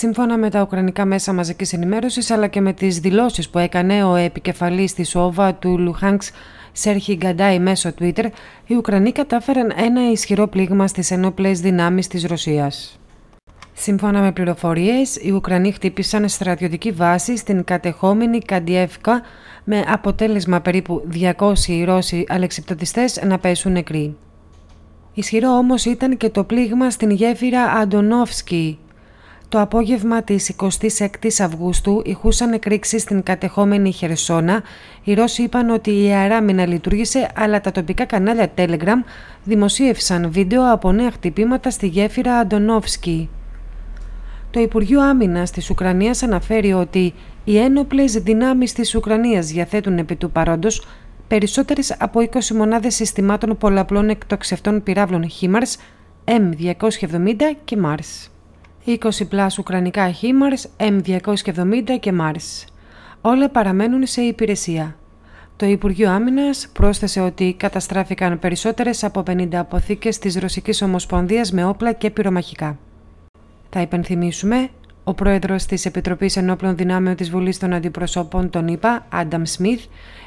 Σύμφωνα με τα Ουκρανικά Μέσα Μαζικής Ενημέρωσης αλλά και με τις δηλώσεις που έκανε ο επικεφαλής της ΟΒΑ του Λουχάνξ Σέρχι Γκαντάι μέσω Twitter, οι Ουκρανοί κατάφεραν ένα ισχυρό πλήγμα στις ενόπλες δυνάμεις της Ρωσίας. Σύμφωνα με πληροφορίες, οι Ουκρανοί χτύπησαν στρατιωτική βάση στην κατεχόμενη Καντιεύκα με αποτέλεσμα περίπου 200 Ρώσοι αλεξιπτοτιστέ να πέσουν νεκροί. Ισχυρό όμως ήταν και το πλήγμα στην γέφυρα Αντωνόφσκι, το απόγευμα της 26 η Αυγούστου ηχούσαν δημοσίευσαν βίντεο από νέα στην κατεχόμενη Χερσόνα. Οι Ρώσοι είπαν ότι η αεράμινα λειτουργήσε, αλλά τα τοπικά κανάλια Telegram δημοσίευσαν βίντεο από νέα χτυπήματα στη γέφυρα Αντωνόφσκι. Το Υπουργείο Άμυνας της ουκρανίας αναφέρει ότι οι ένοπλες δυνάμεις της ουκρανια διαθέτουν επί του παρόντος περισσότερες από 20 είκοσι συστημάτων πολλαπλών εκτοξευτών πυράβλων HIMARS, M270 και MARS. 20 πλάς ουκρανικά HIMARS, M270 και MARS. Όλα παραμένουν σε υπηρεσία. Το Υπουργείο Άμυνας πρόσθεσε ότι καταστράφηκαν περισσότερες από 50 αποθήκες της Ρωσικής Ομοσπονδίας με όπλα και πυρομαχικά. Θα υπενθυμίσουμε, ο πρόεδρος της Επιτροπής Ενόπλων Δυνάμεων της Βουλής των Αντιπροσώπων, τον ΗΠΑ, Άνταμ Σμιθ,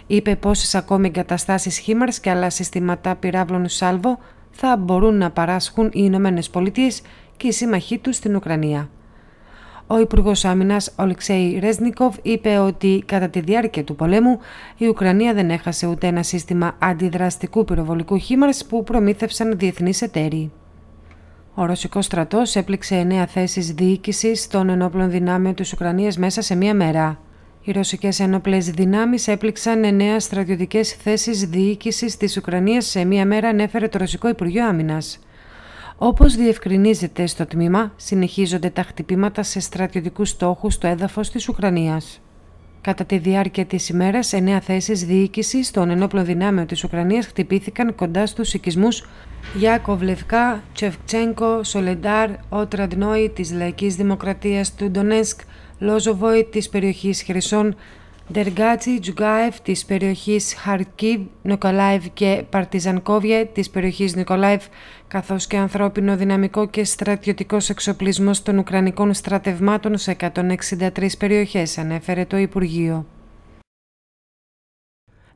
είπε πόσες ακόμη εγκαταστάσεις χήμαρ και άλλα συστήματα πυράβλων σάλβο θα μπορούν να παράσχουν οι Ηνωμένες και οι σύμμαχοί τους στην Ουκρανία. Ο Υπουργός Άμυνας Ολεξέη Ρέσνικοβ είπε ότι κατά τη διάρκεια του πολέμου η Ουκρανία δεν έχασε ούτε ένα σύστημα αντιδραστικού πυροβολικού χήμαρα που προμήθευσαν διεθνείς εταίροι. Ο Ρωσικό στρατός έπληξε εννέα θέσεις διοίκησης των ενόπλων δυνάμεων της Ουκρανίας μέσα σε μία μέρα. Οι ρωσικές ενόπλες δυνάμεις έπληξαν εννέα στρατιωτικές θέσεις διοίκησης της Ουκρανίας σε μία μέρα, ανέφερε το Ρωσικό Υπουργείο Άμυνας. Όπως διευκρινίζεται στο τμήμα, συνεχίζονται τα χτυπήματα σε στρατιωτικούς στόχους στο έδαφος της Ουκρανίας. Κατά τη διάρκεια της ημέρας, εννέα θέσεις διοίκησης των ενόπλων δυνάμεων της Ουκρανίας χτυπήθηκαν κοντά στους οικισμούς Λευκά, Τσεφτσένκο, Σολεντάρ, Ότραντνόη της Λαϊκής Δημοκρατίας του Ντονέσκ, Λόζοβόη της περιοχής Χρυσών, Δεργάτσι, Τζουγκάεφ της περιοχής Χαρκίβ, Νοκολάευ και Παρτιζανκόβια, της περιοχής Νικολάιβ, καθώς και ανθρώπινο δυναμικό και στρατιωτικός εξοπλισμός των Ουκρανικών στρατευμάτων σε 163 περιοχές, ανέφερε το Υπουργείο.